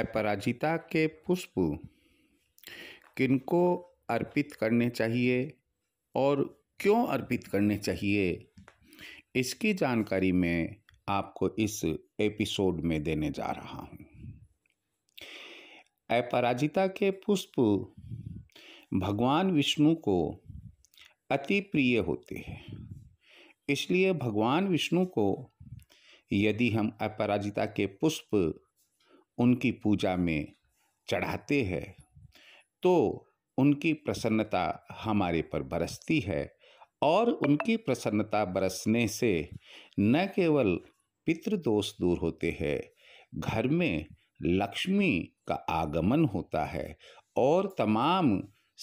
अपराजिता के पुष्प किनको अर्पित करने चाहिए और क्यों अर्पित करने चाहिए इसकी जानकारी मैं आपको इस एपिसोड में देने जा रहा हूँ अपराजिता के पुष्प भगवान विष्णु को अति प्रिय होते हैं इसलिए भगवान विष्णु को यदि हम अपराजिता के पुष्प उनकी पूजा में चढ़ाते हैं तो उनकी प्रसन्नता हमारे पर बरसती है और उनकी प्रसन्नता बरसने से न केवल पितृदोष दूर होते हैं घर में लक्ष्मी का आगमन होता है और तमाम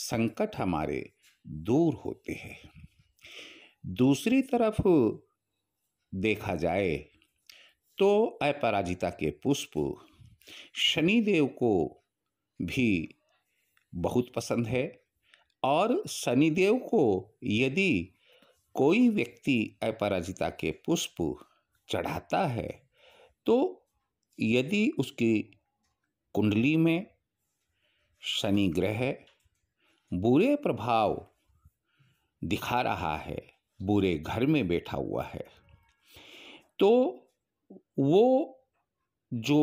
संकट हमारे दूर होते हैं दूसरी तरफ देखा जाए तो अपराजिता के पुष्प शनिदेव को भी बहुत पसंद है और शनिदेव को यदि कोई व्यक्ति अपराजिता के पुष्प चढ़ाता है तो यदि उसकी कुंडली में शनि ग्रह बुरे प्रभाव दिखा रहा है बुरे घर में बैठा हुआ है तो वो जो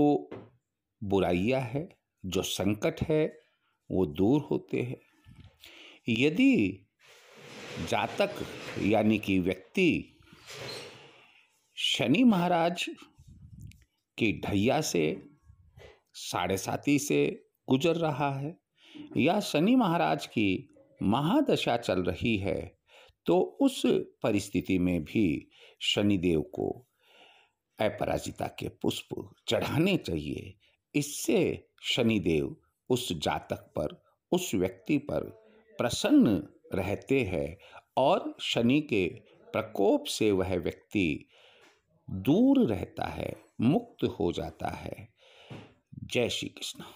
बुराइयां है जो संकट है वो दूर होते हैं यदि जातक यानी कि व्यक्ति शनि महाराज की ढैया से साढ़े साथी से गुजर रहा है या शनि महाराज की महादशा चल रही है तो उस परिस्थिति में भी शनिदेव को अपराजिता के पुष्प चढ़ाने चाहिए इससे शनिदेव उस जातक पर उस व्यक्ति पर प्रसन्न रहते हैं और शनि के प्रकोप से वह व्यक्ति दूर रहता है मुक्त हो जाता है जय श्री कृष्ण